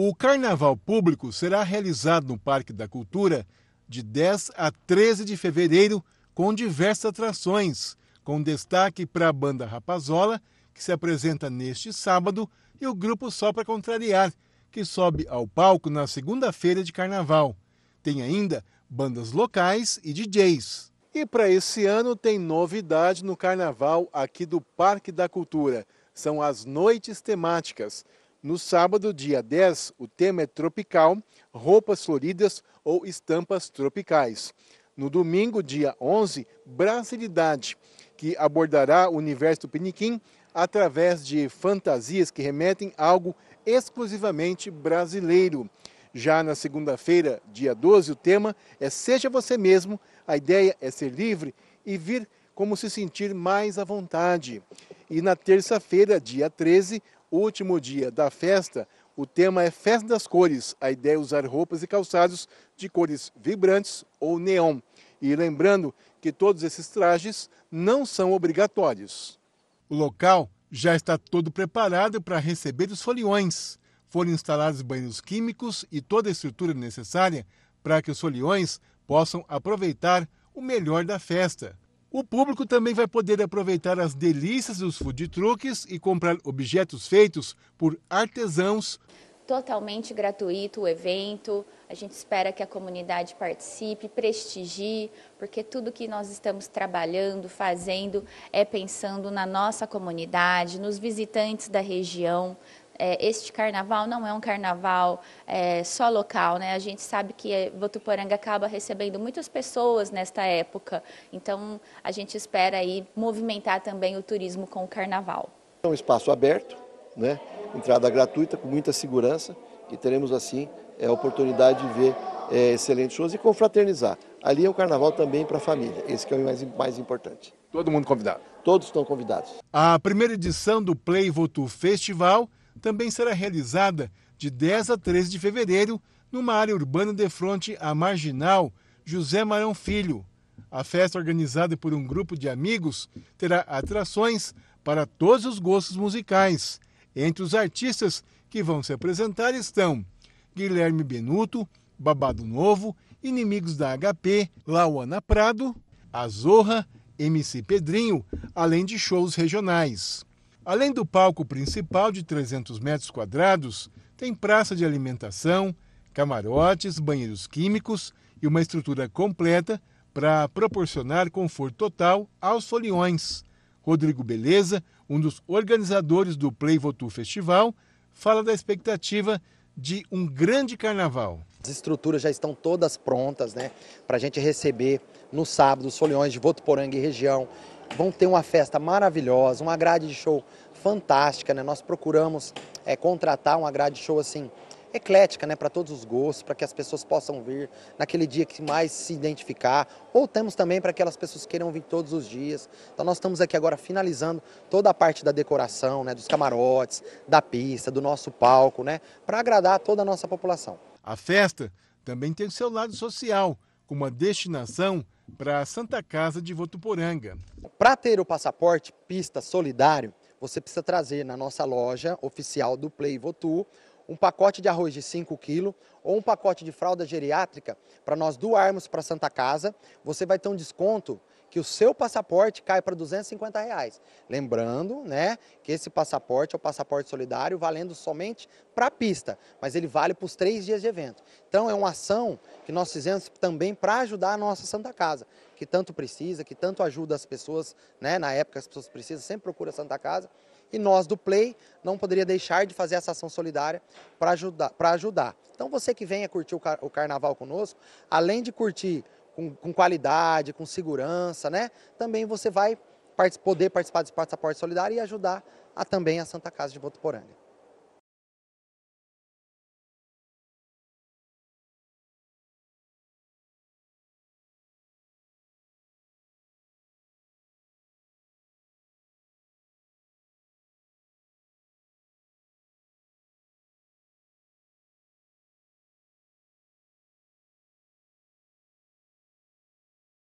O Carnaval Público será realizado no Parque da Cultura de 10 a 13 de fevereiro, com diversas atrações, com destaque para a banda Rapazola, que se apresenta neste sábado, e o grupo Só para Contrariar, que sobe ao palco na segunda-feira de Carnaval. Tem ainda bandas locais e DJs. E para esse ano tem novidade no Carnaval aqui do Parque da Cultura. São as noites temáticas no sábado, dia 10, o tema é tropical, roupas floridas ou estampas tropicais. No domingo, dia 11, Brasilidade, que abordará o universo Piniquim através de fantasias que remetem a algo exclusivamente brasileiro. Já na segunda-feira, dia 12, o tema é Seja Você Mesmo. A ideia é ser livre e vir como se sentir mais à vontade. E na terça-feira, dia 13, último dia da festa, o tema é Festa das Cores. A ideia é usar roupas e calçados de cores vibrantes ou neon. E lembrando que todos esses trajes não são obrigatórios. O local já está todo preparado para receber os foliões. Foram instalados banhos químicos e toda a estrutura necessária para que os foliões possam aproveitar o melhor da festa. O público também vai poder aproveitar as delícias dos food trucks e comprar objetos feitos por artesãos. Totalmente gratuito o evento. A gente espera que a comunidade participe, prestigie, porque tudo que nós estamos trabalhando, fazendo, é pensando na nossa comunidade, nos visitantes da região, é, este carnaval não é um carnaval é, só local, né? A gente sabe que Votuporanga acaba recebendo muitas pessoas nesta época, então a gente espera aí movimentar também o turismo com o carnaval. É um espaço aberto, né? entrada gratuita, com muita segurança e teremos assim é, a oportunidade de ver é, excelentes shows e confraternizar. Ali é um carnaval também para a família, esse que é o mais, mais importante. Todo mundo convidado? Todos estão convidados. A primeira edição do Play Votu Festival também será realizada de 10 a 13 de fevereiro numa área urbana de frente à Marginal José Marão Filho. A festa, organizada por um grupo de amigos, terá atrações para todos os gostos musicais. Entre os artistas que vão se apresentar estão Guilherme Benuto, Babado Novo, Inimigos da HP, Lauana Prado, Azorra, MC Pedrinho, além de shows regionais. Além do palco principal de 300 metros quadrados, tem praça de alimentação, camarotes, banheiros químicos e uma estrutura completa para proporcionar conforto total aos foliões. Rodrigo Beleza, um dos organizadores do Play Votu Festival, fala da expectativa de um grande carnaval. As estruturas já estão todas prontas né, para a gente receber no sábado os foliões de Votuporanga e região vão ter uma festa maravilhosa, uma grade de show fantástica, né? Nós procuramos é, contratar uma grade de show assim eclética, né, para todos os gostos, para que as pessoas possam vir naquele dia que mais se identificar, ou temos também para aquelas pessoas que queiram vir todos os dias. Então nós estamos aqui agora finalizando toda a parte da decoração, né, dos camarotes, da pista, do nosso palco, né, para agradar toda a nossa população. A festa também tem seu lado social, com uma destinação para a Santa Casa de Votuporanga. Para ter o passaporte pista solidário, você precisa trazer na nossa loja oficial do Play Votu um pacote de arroz de 5 kg ou um pacote de fralda geriátrica para nós doarmos para a Santa Casa. Você vai ter um desconto que o seu passaporte cai para 250 reais. Lembrando, né, que esse passaporte é o passaporte solidário, valendo somente para a pista, mas ele vale para os três dias de evento. Então é uma ação que nós fizemos também para ajudar a nossa Santa Casa, que tanto precisa, que tanto ajuda as pessoas, né, na época as pessoas precisam, sempre procura a Santa Casa. E nós do Play não poderia deixar de fazer essa ação solidária para ajudar, ajudar. Então você que venha curtir o, car o carnaval conosco, além de curtir com, com qualidade, com segurança, né? Também você vai poder participar desse passaporte solidário e ajudar a, também a Santa Casa de Votuporanga.